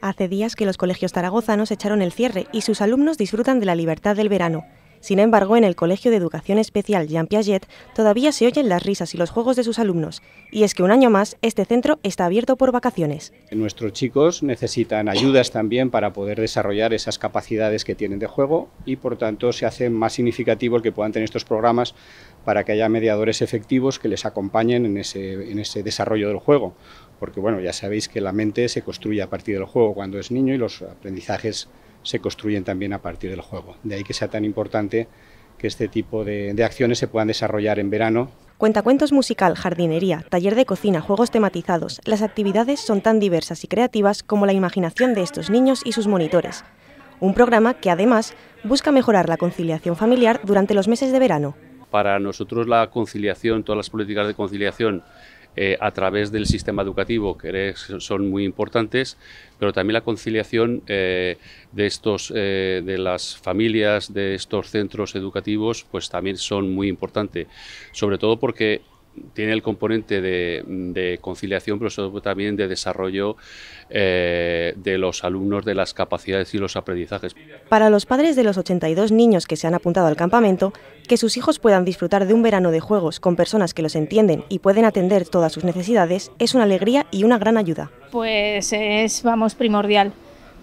Hace días que los colegios zaragozanos echaron el cierre y sus alumnos disfrutan de la libertad del verano. Sin embargo, en el Colegio de Educación Especial Jean Piaget todavía se oyen las risas y los juegos de sus alumnos, y es que un año más este centro está abierto por vacaciones. Nuestros chicos necesitan ayudas también para poder desarrollar esas capacidades que tienen de juego y por tanto se hace más significativo el que puedan tener estos programas para que haya mediadores efectivos que les acompañen en ese, en ese desarrollo del juego porque bueno, ya sabéis que la mente se construye a partir del juego cuando es niño y los aprendizajes se construyen también a partir del juego. De ahí que sea tan importante que este tipo de, de acciones se puedan desarrollar en verano. Cuentacuentos musical, jardinería, taller de cocina, juegos tematizados. Las actividades son tan diversas y creativas como la imaginación de estos niños y sus monitores. Un programa que además busca mejorar la conciliación familiar durante los meses de verano. Para nosotros la conciliación, todas las políticas de conciliación eh, a través del sistema educativo, que son muy importantes, pero también la conciliación eh, de, estos, eh, de las familias, de estos centros educativos, pues también son muy importantes, sobre todo porque tiene el componente de, conciliación, pero también de desarrollo eh, de los alumnos, de las capacidades y los aprendizajes. Para los padres de los 82 niños que se han apuntado al campamento, que sus hijos puedan disfrutar de un verano de juegos con personas que los entienden y pueden atender todas sus necesidades es una alegría y una gran ayuda. Pues es, vamos, primordial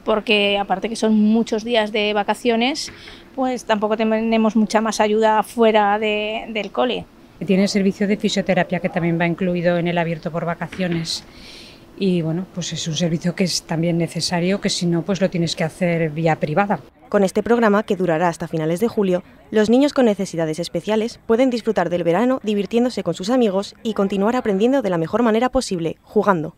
porque aparte que son muchos días de vacaciones, pues tampoco tenemos mucha más ayuda fuera del cole tiene servicio de fisioterapia que también va incluido en el abierto por vacaciones. Y bueno, pues es un servicio que es también necesario, que si no, pues lo tienes que hacer vía privada. Con este programa, que durará hasta finales de julio, los niños con necesidades especiales pueden disfrutar del verano divirtiéndose con sus amigos y continuar aprendiendo de la mejor manera posible, jugando.